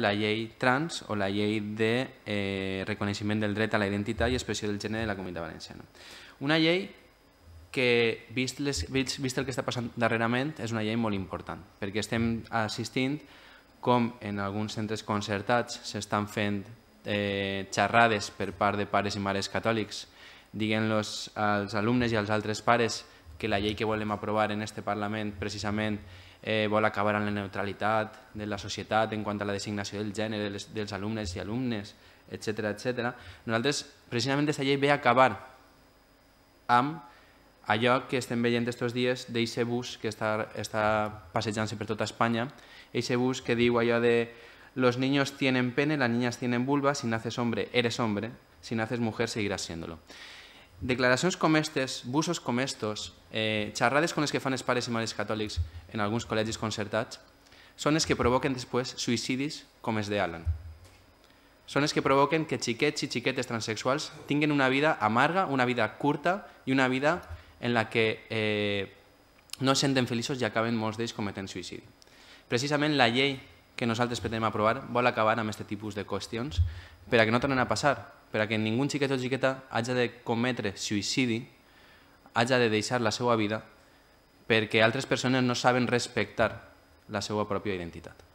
la llei trans o la llei de eh, reconeixement del dret a la identitat i expressió del gènere de la comunitat valenciana. Una llei que, vist, les, vist, vist el que està passant darrerament, és una llei molt important, perquè estem assistint com en alguns centres concertats s'estan fent eh, xerrades per part de pares i mares catòlics, diguent-los als alumnes i als altres pares que la llei que volem aprovar en este Parlament precisament eh, vol acabar amb la neutralitat de la societat en quant a la designació del gènere dels alumnes i alumnes, etc etc. Nosaltres, precisament, aquesta llei ve a acabar amb allò que estem veient aquests dies d'aquest bus que està, està passejant-se per tota Espanya, aquest bus que diu allò de los niños tienen pene, las niñas tienen vulva, si naces hombre, eres hombre, si naces mujer, seguirás siéndolo. Declaracions com aquestes, busos com estos, eh, xerrades com les que fan els pares i mares catòlics en alguns col·legis concertats, són les que provoquen després suïcidis com els d'Alan. Són les que provoquen que xiquets i xiquetes transexuals tinguin una vida amarga, una vida curta i una vida en la que eh, no es senten feliços i acaben molts d'ells cometent suïcidi. Precisament la llei que nosaltres pretenem aprovar vol acabar amb aquest tipus de qüestions per a que no tornen a passar, per a que ningú xiquet o xiqueta hagi de cometre suïcidi, hagi de deixar la seva vida perquè altres persones no saben respectar la seva pròpia identitat.